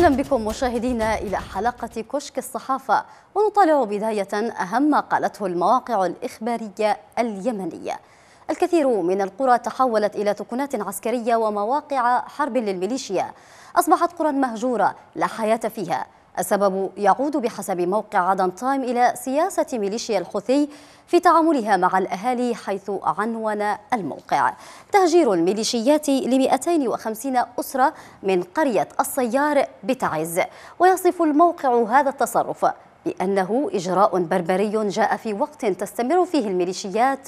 أهلا بكم مشاهدينا إلى حلقة كشك الصحافة ونطالع بداية أهم ما قالته المواقع الإخبارية اليمنية الكثير من القرى تحولت إلى تكنات عسكرية ومواقع حرب للميليشيا أصبحت قرى مهجورة لا حياة فيها السبب يعود بحسب موقع عدن تايم إلى سياسة ميليشيا الحوثي في تعاملها مع الأهالي حيث عنون الموقع تهجير الميليشيات ل 250 أسرة من قرية الصيار بتعز ويصف الموقع هذا التصرف بأنه إجراء بربري جاء في وقت تستمر فيه الميليشيات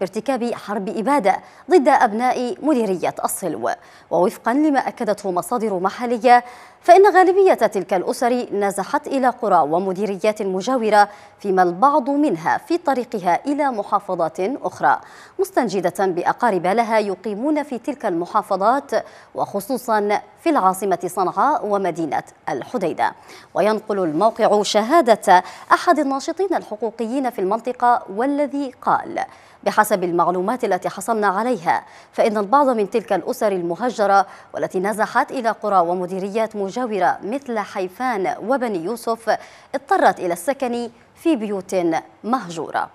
بارتكاب حرب إبادة ضد أبناء مديرية الصلو ووفقا لما أكدته مصادر محلية فإن غالبية تلك الأسر نزحت إلى قرى ومديريات مجاورة فيما البعض منها في طريقها إلى محافظات أخرى مستنجدة بأقارب لها يقيمون في تلك المحافظات وخصوصا في العاصمة صنعاء ومدينة الحديدة وينقل الموقع شهادة أحد الناشطين الحقوقيين في المنطقة والذي قال بحسب المعلومات التي حصلنا عليها فإن البعض من تلك الأسر المهجرة والتي نزحت إلى قرى ومديريات مجاورة مثل حيفان وبني يوسف اضطرت إلى السكن في بيوت مهجورة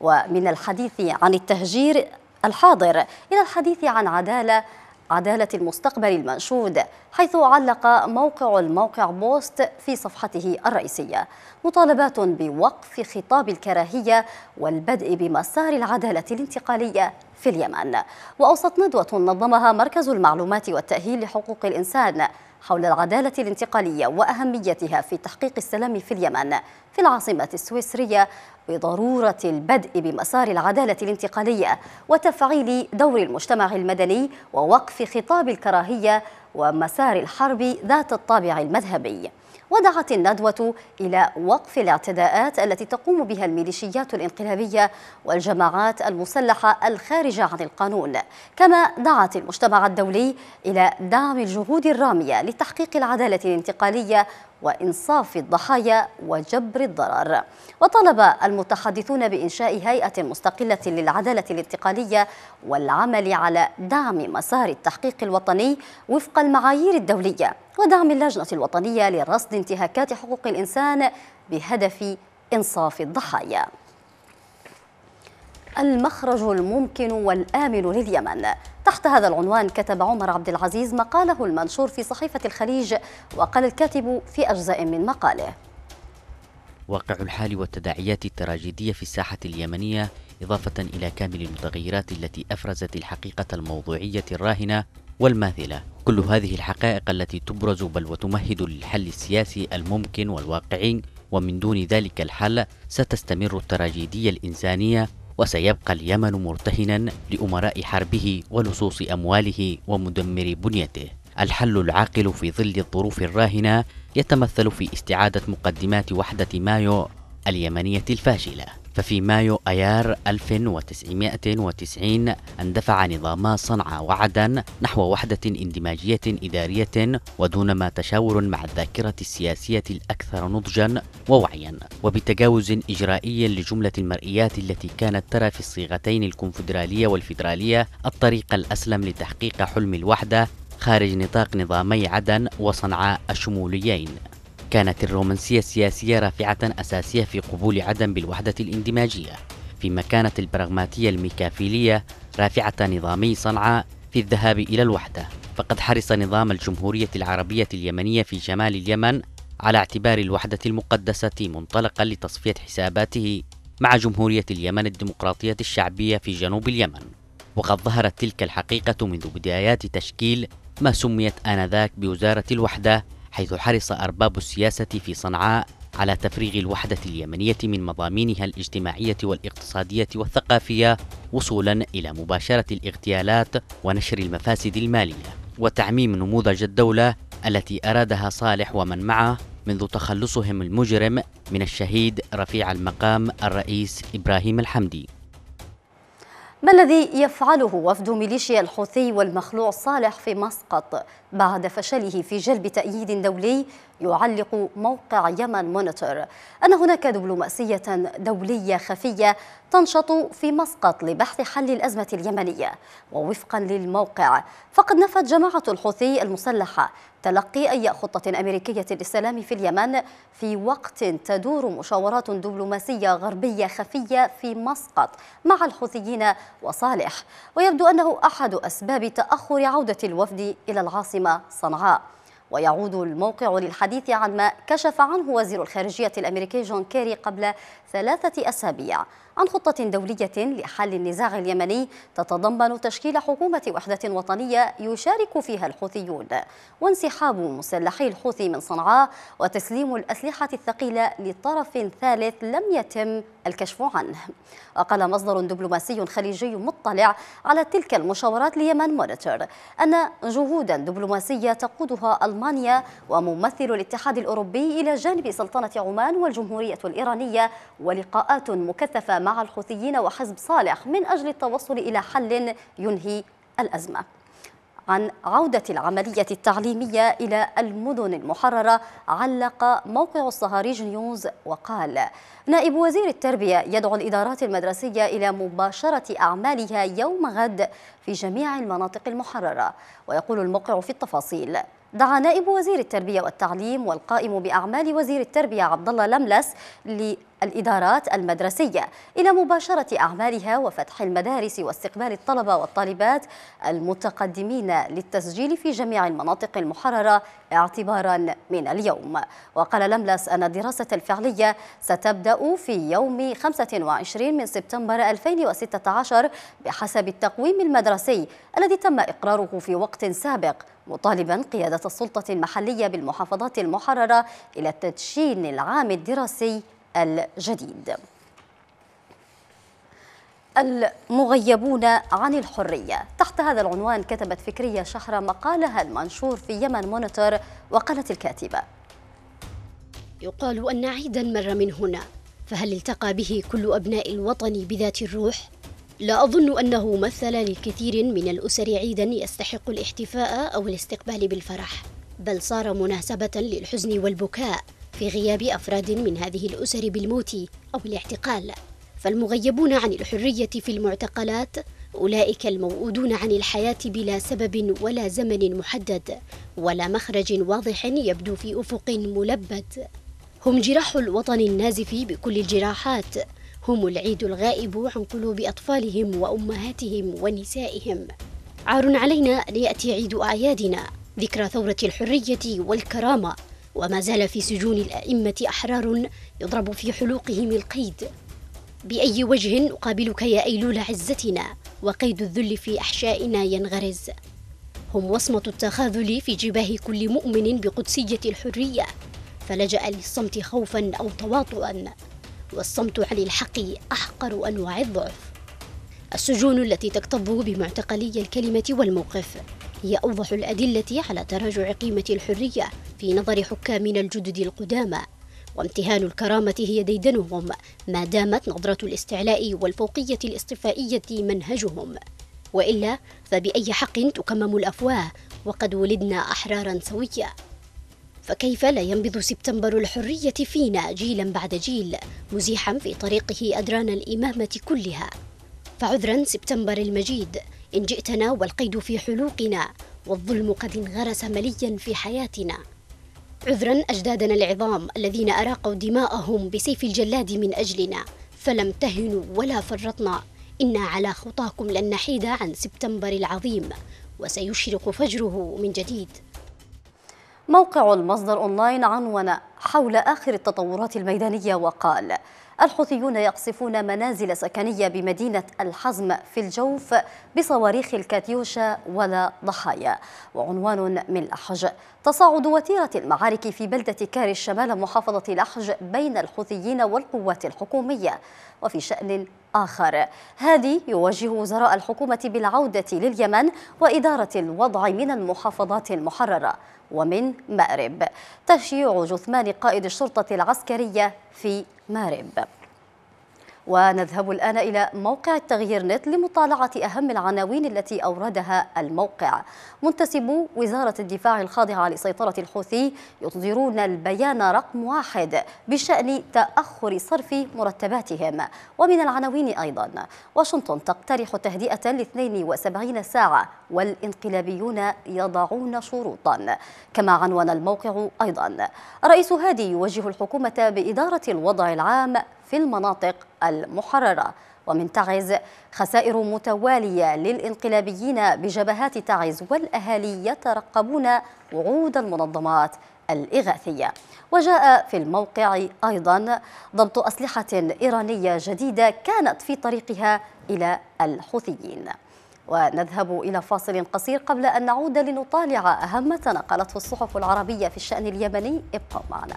ومن الحديث عن التهجير الحاضر إلى الحديث عن عدالة عدالة المستقبل المنشود حيث علق موقع الموقع بوست في صفحته الرئيسية مطالبات بوقف خطاب الكراهية والبدء بمسار العدالة الانتقالية في اليمن وأوصت ندوة نظمها مركز المعلومات والتأهيل لحقوق الإنسان حول العدالة الانتقالية وأهميتها في تحقيق السلام في اليمن في العاصمة السويسرية بضرورة البدء بمسار العدالة الانتقالية وتفعيل دور المجتمع المدني ووقف خطاب الكراهية ومسار الحرب ذات الطابع المذهبي ودعت الندوة إلى وقف الاعتداءات التي تقوم بها الميليشيات الانقلابية والجماعات المسلحة الخارجة عن القانون كما دعت المجتمع الدولي إلى دعم الجهود الرامية لتحقيق العدالة الانتقالية وإنصاف الضحايا وجبر الضرر وطلب المتحدثون بإنشاء هيئة مستقلة للعدالة الانتقالية والعمل على دعم مسار التحقيق الوطني وفق المعايير الدولية ودعم اللجنة الوطنية لرصد انتهاكات حقوق الإنسان بهدف إنصاف الضحايا المخرج الممكن والآمن لليمن تحت هذا العنوان كتب عمر عبد العزيز مقاله المنشور في صحيفة الخليج وقال الكاتب في أجزاء من مقاله واقع الحال والتداعيات التراجيدية في الساحة اليمنية إضافة إلى كامل المتغيرات التي أفرزت الحقيقة الموضوعية الراهنة والماثلة كل هذه الحقائق التي تبرز بل وتمهد للحل السياسي الممكن والواقعي ومن دون ذلك الحل ستستمر التراجيدية الإنسانية وسيبقى اليمن مرتهنا لأمراء حربه ولصوص أمواله ومدمر بنيته الحل العاقل في ظل الظروف الراهنة يتمثل في استعادة مقدمات وحدة مايو اليمنية الفاشلة ففي مايو أيار 1990 اندفع نظاما صنعاء وعدن نحو وحدة اندماجية إدارية ودون ما تشاور مع الذاكرة السياسية الأكثر نضجا ووعيا وبتجاوز إجرائي لجملة المرئيات التي كانت ترى في الصيغتين الكونفدرالية والفيدرالية الطريق الأسلم لتحقيق حلم الوحدة خارج نطاق نظامي عدن وصنعاء الشموليين كانت الرومانسية السياسية رافعة أساسية في قبول عدم بالوحدة الاندماجية فيما كانت البراغماتية الميكافيلية رافعة نظامي صنعاء في الذهاب إلى الوحدة فقد حرص نظام الجمهورية العربية اليمنية في شمال اليمن على اعتبار الوحدة المقدسة منطلقا لتصفية حساباته مع جمهورية اليمن الديمقراطية الشعبية في جنوب اليمن وقد ظهرت تلك الحقيقة منذ بدايات تشكيل ما سميت آنذاك بوزارة الوحدة حيث حرص أرباب السياسة في صنعاء على تفريغ الوحدة اليمنية من مضامينها الاجتماعية والاقتصادية والثقافية وصولا إلى مباشرة الاغتيالات ونشر المفاسد المالية وتعميم نموذج الدولة التي أرادها صالح ومن معه منذ تخلصهم المجرم من الشهيد رفيع المقام الرئيس إبراهيم الحمدي ما الذي يفعله وفد ميليشيا الحوثي والمخلوع صالح في مسقط بعد فشله في جلب تأييد دولي يعلق موقع يمن مونيتور أن هناك دبلوماسية دولية خفية تنشط في مسقط لبحث حل الأزمة اليمنية ووفقا للموقع فقد نفت جماعة الحوثي المسلحة تلقي أي خطة أمريكية للسلام في اليمن في وقت تدور مشاورات دبلوماسية غربية خفية في مسقط مع الحوثيين وصالح ويبدو أنه أحد أسباب تأخر عودة الوفد إلى العاصمة صنعاء ويعود الموقع للحديث عن ما كشف عنه وزير الخارجية الأمريكي جون كيري قبل ثلاثة أسابيع عن خطة دولية لحل النزاع اليمني تتضمن تشكيل حكومة وحدة وطنية يشارك فيها الحوثيون وانسحاب مسلحي الحوثي من صنعاء وتسليم الأسلحة الثقيلة لطرف ثالث لم يتم الكشف عنه وقال مصدر دبلوماسي خليجي مطلع على تلك المشاورات ليمن مونيتور أن جهودا دبلوماسية تقودها الم ألمانيا وممثل الاتحاد الأوروبي إلى جانب سلطنة عمان والجمهورية الإيرانية ولقاءات مكثفة مع الحوثيين وحزب صالح من أجل التوصل إلى حل ينهي الأزمة عن عودة العملية التعليمية إلى المدن المحررة علق موقع الصهاريج نيوز وقال نائب وزير التربية يدعو الإدارات المدرسية إلى مباشرة أعمالها يوم غد في جميع المناطق المحررة ويقول الموقع في التفاصيل دعا نائب وزير التربية والتعليم والقائم بأعمال وزير التربية عبد الله لملس الإدارات المدرسية إلى مباشرة أعمالها وفتح المدارس واستقبال الطلبة والطالبات المتقدمين للتسجيل في جميع المناطق المحررة اعتبارا من اليوم وقال لملس أن الدراسة الفعلية ستبدأ في يوم 25 من سبتمبر 2016 بحسب التقويم المدرسي الذي تم إقراره في وقت سابق مطالبا قيادة السلطة المحلية بالمحافظات المحررة إلى التدشين العام الدراسي الجديد المغيبون عن الحرية تحت هذا العنوان كتبت فكرية شحرة مقالها المنشور في يمن مونيتور وقالت الكاتبة يقال أن عيدا مر من هنا فهل التقى به كل أبناء الوطن بذات الروح؟ لا أظن أنه مثل لكثير من الأسر عيدا يستحق الاحتفاء أو الاستقبال بالفرح بل صار مناسبة للحزن والبكاء في غياب أفراد من هذه الأسر بالموت أو الاعتقال فالمغيبون عن الحرية في المعتقلات أولئك الموؤودون عن الحياة بلا سبب ولا زمن محدد ولا مخرج واضح يبدو في أفق ملبد هم جراح الوطن النازف بكل الجراحات هم العيد الغائب عن قلوب أطفالهم وأمهاتهم ونسائهم عار علينا أن يأتي عيد أعيادنا ذكرى ثورة الحرية والكرامة وما زال في سجون الأئمة أحرار يضرب في حلوقهم القيد بأي وجه نقابلك يا أيلول عزتنا وقيد الذل في أحشائنا ينغرز هم وصمة التخاذل في جباه كل مؤمن بقدسية الحرية فلجأ للصمت خوفا أو تواطؤا والصمت عن الحق أحقر أنواع الضعف السجون التي تكتظ بمعتقلي الكلمة والموقف هي أوضح الأدلة على تراجع قيمة الحرية في نظر حكامنا الجدد القدامى وامتهان الكرامة هي ديدنهم ما دامت نظرة الاستعلاء والفوقية الاصطفائية منهجهم وإلا فبأي حق تكمم الأفواه وقد ولدنا أحرارا سوية فكيف لا ينبض سبتمبر الحرية فينا جيلا بعد جيل مزيحا في طريقه أدران الإمامة كلها فعذرا سبتمبر المجيد إن جئتنا والقيد في حلوقنا والظلم قد انغرس مليا في حياتنا عذرا أجدادنا العظام الذين أراقوا دماءهم بسيف الجلاد من أجلنا فلم تهنوا ولا فرطنا إنا على خطاكم لن نحيد عن سبتمبر العظيم وسيشرق فجره من جديد موقع المصدر أونلاين عنون حول آخر التطورات الميدانية وقال الحوثيون يقصفون منازل سكنية بمدينة الحزم في الجوف بصواريخ الكاتيوشا ولا ضحايا وعنوان من الأحج تصاعد وتيرة المعارك في بلدة كاري شمال محافظة الأحج بين الحوثيين والقوات الحكومية وفي شأن آخر هذه يوجه وزراء الحكومة بالعودة لليمن وإدارة الوضع من المحافظات المحررة ومن مأرب تشييع جثمان قائد الشرطة العسكرية في مأرب ونذهب الآن إلى موقع التغيير نت لمطالعة أهم العناوين التي أوردها الموقع منتسبو وزارة الدفاع الخاضعة لسيطرة الحوثي يصدرون البيان رقم واحد بشأن تأخر صرف مرتباتهم ومن العناوين أيضا واشنطن تقترح تهدئة ل 72 ساعة والانقلابيون يضعون شروطا كما عنوان الموقع أيضا رئيس هادي يوجه الحكومة بإدارة الوضع العام في المناطق المحررة ومن تعز خسائر متوالية للإنقلابيين بجبهات تعز والأهالي يترقبون وعود المنظمات الإغاثية وجاء في الموقع أيضا ضبط أسلحة إيرانية جديدة كانت في طريقها إلى الحوثيين ونذهب إلى فاصل قصير قبل أن نعود لنطالع أهم ما تنقلته الصحف العربية في الشأن اليمني ابقوا معنا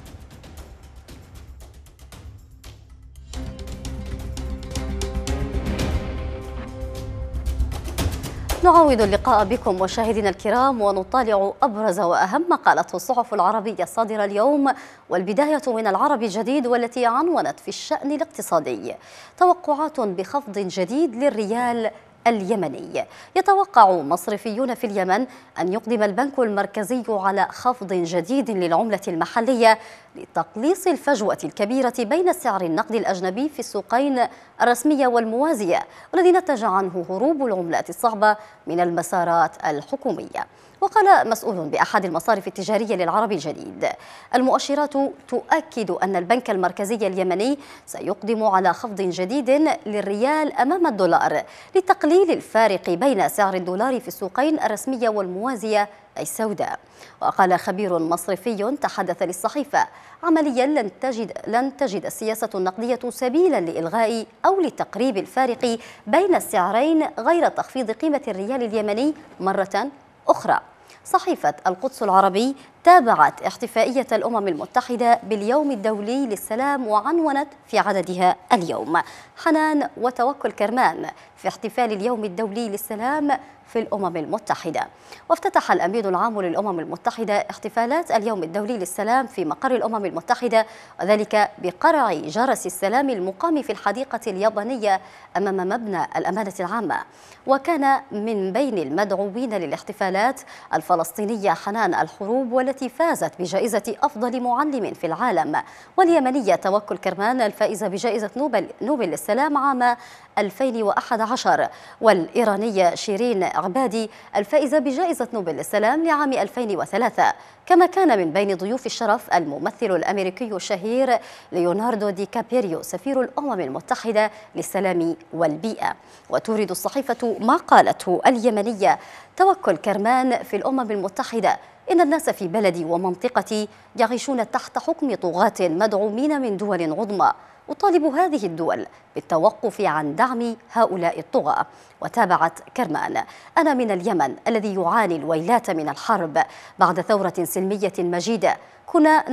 نعاود اللقاء بكم مشاهدينا الكرام ونطالع أبرز وأهم ما قالته الصحف العربية الصادرة اليوم والبداية من العرب الجديد والتي عنونت في الشأن الاقتصادي توقعات بخفض جديد للريال اليمني يتوقع مصرفيون في اليمن أن يقدم البنك المركزي على خفض جديد للعملة المحلية لتقليص الفجوة الكبيرة بين سعر النقد الأجنبي في السوقين الرسمية والموازية والذي نتج عنه هروب العملات الصعبة من المسارات الحكومية وقال مسؤول بأحد المصارف التجارية للعربي الجديد المؤشرات تؤكد أن البنك المركزي اليمني سيقدم على خفض جديد للريال أمام الدولار لتقليل الفارق بين سعر الدولار في السوقين الرسمية والموازية أي السوداء وقال خبير مصرفي تحدث للصحيفة عمليا لن تجد, لن تجد السياسة النقدية سبيلا لإلغاء أو لتقريب الفارق بين السعرين غير تخفيض قيمة الريال اليمني مرة أخرى صحيفة القدس العربي تابعت احتفائية الأمم المتحدة باليوم الدولي للسلام وعنونت في عددها اليوم حنان وتوكل كرمان في احتفال اليوم الدولي للسلام في الأمم المتحدة وافتتح الأمين العام للأمم المتحدة احتفالات اليوم الدولي للسلام في مقر الأمم المتحدة وذلك بقرع جرس السلام المقام في الحديقة اليابانية أمام مبنى الأمانة العامة وكان من بين المدعوين للاحتفالات الفلسطينية حنان الحروب والتي فازت بجائزة أفضل معلم في العالم واليمنية توكل كرمان الفائزة بجائزة نوبل, نوبل للسلام عام 2011 والإيرانية شيرين عبادي الفائزة بجائزة نوبل للسلام لعام 2003 كما كان من بين ضيوف الشرف الممثل الأمريكي الشهير ليوناردو دي كابيريو سفير الأمم المتحدة للسلام والبيئة وتورد الصحيفة ما قالته اليمنية توكل كرمان في الأمم المتحدة إن الناس في بلدي ومنطقتي يعيشون تحت حكم طغاة مدعومين من دول عظمى أطالب هذه الدول بالتوقف عن دعم هؤلاء الطغاة وتابعت كرمان أنا من اليمن الذي يعاني الويلات من الحرب بعد ثورة سلمية مجيدة كنا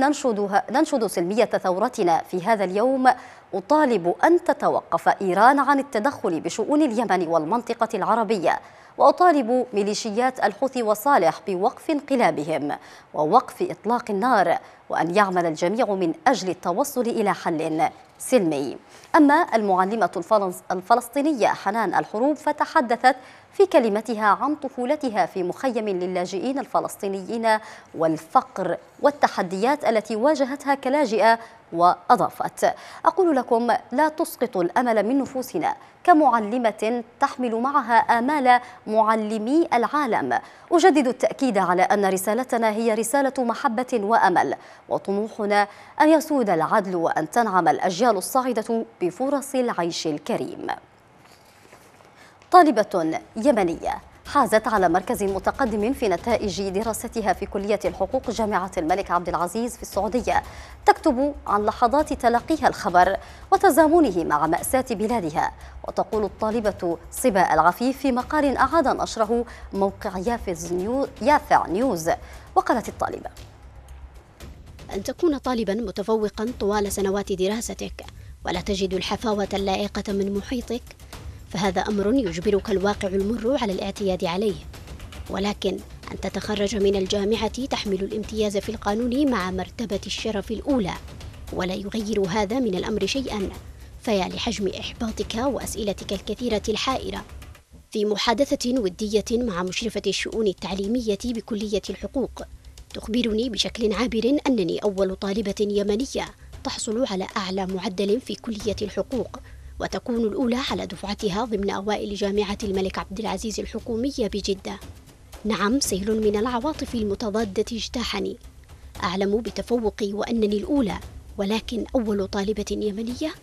ننشد سلمية ثورتنا في هذا اليوم أطالب أن تتوقف إيران عن التدخل بشؤون اليمن والمنطقة العربية وأطالب ميليشيات الحوثي وصالح بوقف انقلابهم ووقف إطلاق النار وأن يعمل الجميع من أجل التوصل إلى حل سلمي أما المعلمة الفلسطينية حنان الحروب فتحدثت في كلمتها عن طفولتها في مخيم للاجئين الفلسطينيين والفقر والتحديات التي واجهتها كلاجئة وأضافت أقول لكم لا تسقطوا الأمل من نفوسنا كمعلمة تحمل معها آمال معلمي العالم أجدد التأكيد على أن رسالتنا هي رسالة محبة وأمل وطموحنا أن يسود العدل وأن تنعم الأجيال الصاعدة بفرص العيش الكريم طالبة يمنية حازت على مركز متقدم في نتائج دراستها في كلية الحقوق جامعة الملك عبد العزيز في السعودية تكتب عن لحظات تلقيها الخبر وتزامنه مع مأساة بلادها وتقول الطالبة صبا العفيف في مقال أعاد نشره موقع يافز يافع نيوز وقالت الطالبة أن تكون طالبا متفوقا طوال سنوات دراستك ولا تجد الحفاوة اللائقة من محيطك فهذا أمر يجبرك الواقع المر على الاعتياد عليه ولكن أن تتخرج من الجامعة تحمل الامتياز في القانون مع مرتبة الشرف الأولى ولا يغير هذا من الأمر شيئا فيا لحجم إحباطك وأسئلتك الكثيرة الحائرة في محادثة ودية مع مشرفة الشؤون التعليمية بكلية الحقوق تخبرني بشكل عابر أنني أول طالبة يمنية تحصل على أعلى معدل في كلية الحقوق وتكون الأولى على دفعتها ضمن أوائل جامعة الملك عبد العزيز الحكومية بجدة نعم سيل من العواطف المتضادة اجتاحني أعلم بتفوقي وأنني الأولى ولكن أول طالبة يمنية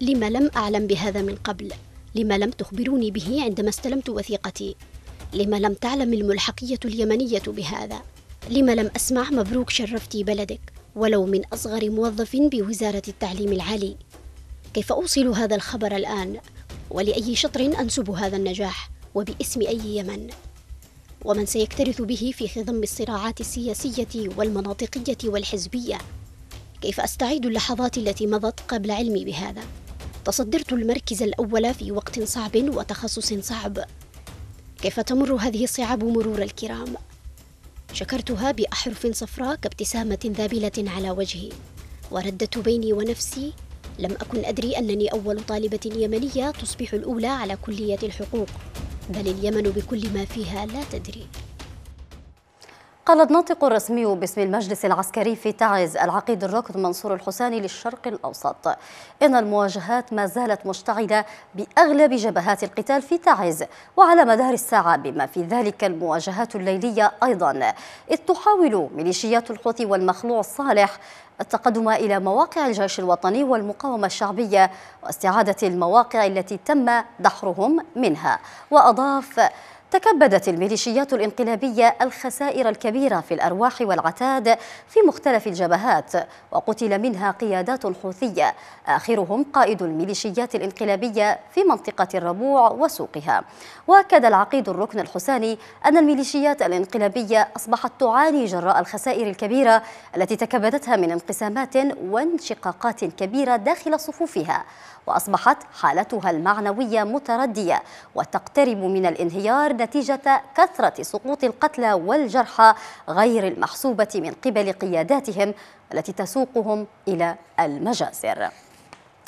لما لم أعلم بهذا من قبل لما لم تخبروني به عندما استلمت وثيقتي لما لم تعلم الملحقية اليمنية بهذا لما لم أسمع مبروك شرفتي بلدك ولو من أصغر موظف بوزارة التعليم العالي كيف أوصل هذا الخبر الآن؟ ولأي شطر أنسب هذا النجاح؟ وباسم أي يمن؟ ومن سيكترث به في خضم الصراعات السياسية والمناطقية والحزبية؟ كيف أستعيد اللحظات التي مضت قبل علمي بهذا؟ تصدرت المركز الأول في وقت صعب وتخصص صعب كيف تمر هذه الصعاب مرور الكرام؟ شكرتها بأحرف صفراء كابتسامة ذابلة على وجهي وردت بيني ونفسي لم أكن أدري أنني أول طالبة يمنية تصبح الأولى على كلية الحقوق بل اليمن بكل ما فيها لا تدري قال الناطق الرسمي باسم المجلس العسكري في تعز العقيد الركض منصور الحساني للشرق الأوسط إن المواجهات ما زالت مشتعلة بأغلب جبهات القتال في تعز وعلى مدار الساعة بما في ذلك المواجهات الليلية أيضا إذ تحاول ميليشيات الحوثي والمخلوع الصالح التقدم إلى مواقع الجيش الوطني والمقاومة الشعبية واستعادة المواقع التي تم دحرهم منها وأضاف تكبدت الميليشيات الانقلابية الخسائر الكبيرة في الأرواح والعتاد في مختلف الجبهات وقتل منها قيادات حوثية آخرهم قائد الميليشيات الانقلابية في منطقة الربوع وسوقها وأكد العقيد الركن الحساني أن الميليشيات الانقلابية أصبحت تعاني جراء الخسائر الكبيرة التي تكبدتها من انقسامات وانشقاقات كبيرة داخل صفوفها وأصبحت حالتها المعنوية متردية وتقترب من الانهيار نتيجة كثرة سقوط القتلى والجرحى غير المحسوبة من قبل قياداتهم التي تسوقهم إلى المجازر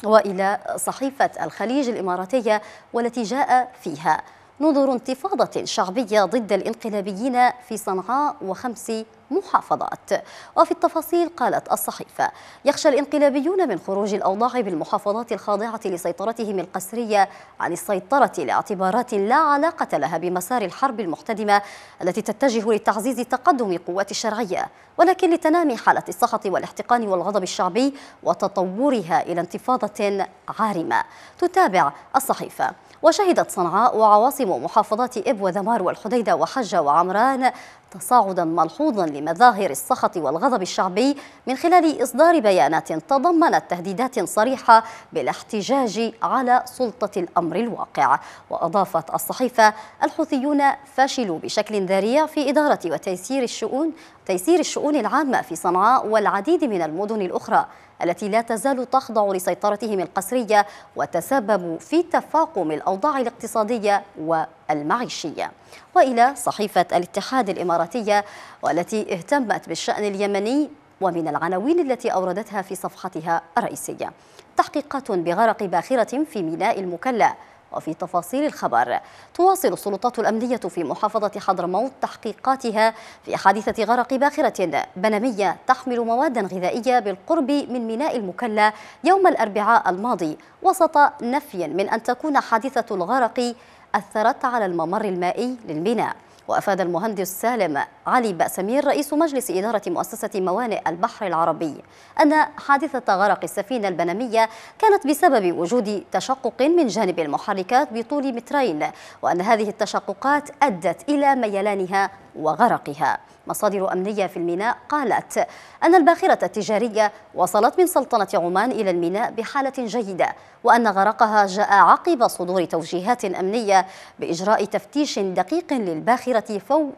وإلى صحيفة الخليج الإماراتية والتي جاء فيها نظر انتفاضة شعبية ضد الانقلابيين في صنعاء وخمس محافظات وفي التفاصيل قالت الصحيفة يخشى الانقلابيون من خروج الأوضاع بالمحافظات الخاضعة لسيطرتهم القسرية عن السيطرة لاعتبارات لا علاقة لها بمسار الحرب المحتدمة التي تتجه لتعزيز تقدم قوات الشرعية ولكن لتنامي حالة السخط والاحتقان والغضب الشعبي وتطورها إلى انتفاضة عارمة تتابع الصحيفة وشهدت صنعاء وعواصم محافظات إب وذمار والحديدة وحجة وعمران تصاعدا ملحوظا لمظاهر السخط والغضب الشعبي من خلال إصدار بيانات تضمنت تهديدات صريحة بالاحتجاج على سلطة الأمر الواقع وأضافت الصحيفة الحوثيون فشلوا بشكل ذريع في إدارة وتيسير الشؤون تيسير الشؤون العامة في صنعاء والعديد من المدن الأخرى التي لا تزال تخضع لسيطرتهم القسرية وتسبب في تفاقم الأوضاع الاقتصادية والمعيشية وإلى صحيفة الاتحاد الإماراتية والتي اهتمت بالشأن اليمني ومن العناوين التي أوردتها في صفحتها الرئيسية تحقيقات بغرق باخرة في ميناء المكلا وفي تفاصيل الخبر تواصل السلطات الأمنية في محافظة حضرموت تحقيقاتها في حادثة غرق باخرة بنمية تحمل مواد غذائية بالقرب من ميناء المكلا يوم الأربعاء الماضي وسط نفي من أن تكون حادثة الغرق أثرت على الممر المائي للميناء وأفاد المهندس سالم علي بأسمير رئيس مجلس إدارة مؤسسة موانئ البحر العربي أن حادثة غرق السفينة البنمية كانت بسبب وجود تشقق من جانب المحركات بطول مترين وأن هذه التشققات أدت إلى ميلانها وغرقها مصادر أمنية في الميناء قالت أن الباخرة التجارية وصلت من سلطنة عمان إلى الميناء بحالة جيدة وأن غرقها جاء عقب صدور توجيهات أمنية بإجراء تفتيش دقيق للباخرة فور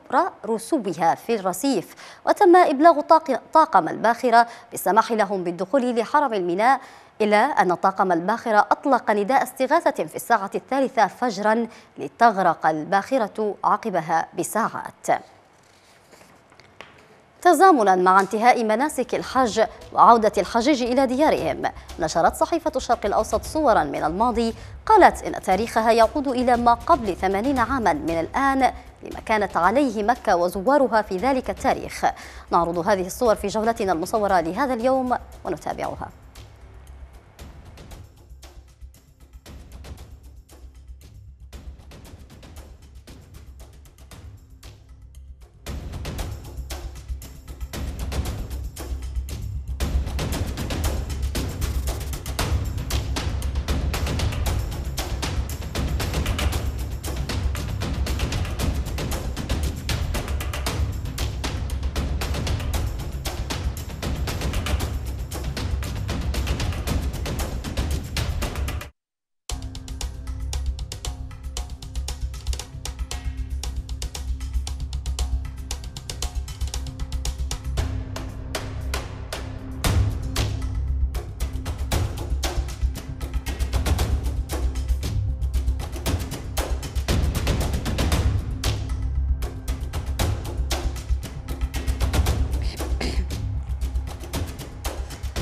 رسوبها في الرصيف وتم إبلاغ طاقم الباخرة بالسماح لهم بالدخول لحرم الميناء إلى أن الطاقم الباخرة أطلق نداء استغاثة في الساعة الثالثة فجرا لتغرق الباخرة عقبها بساعات تزامنا مع انتهاء مناسك الحج وعودة الحجيج إلى ديارهم نشرت صحيفة الشرق الأوسط صورا من الماضي قالت إن تاريخها يعود إلى ما قبل 80 عاما من الآن لما كانت عليه مكة وزوارها في ذلك التاريخ نعرض هذه الصور في جولتنا المصورة لهذا اليوم ونتابعها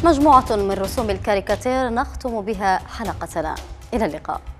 مجموعة من رسوم الكاريكاتير نختم بها حلقتنا إلى اللقاء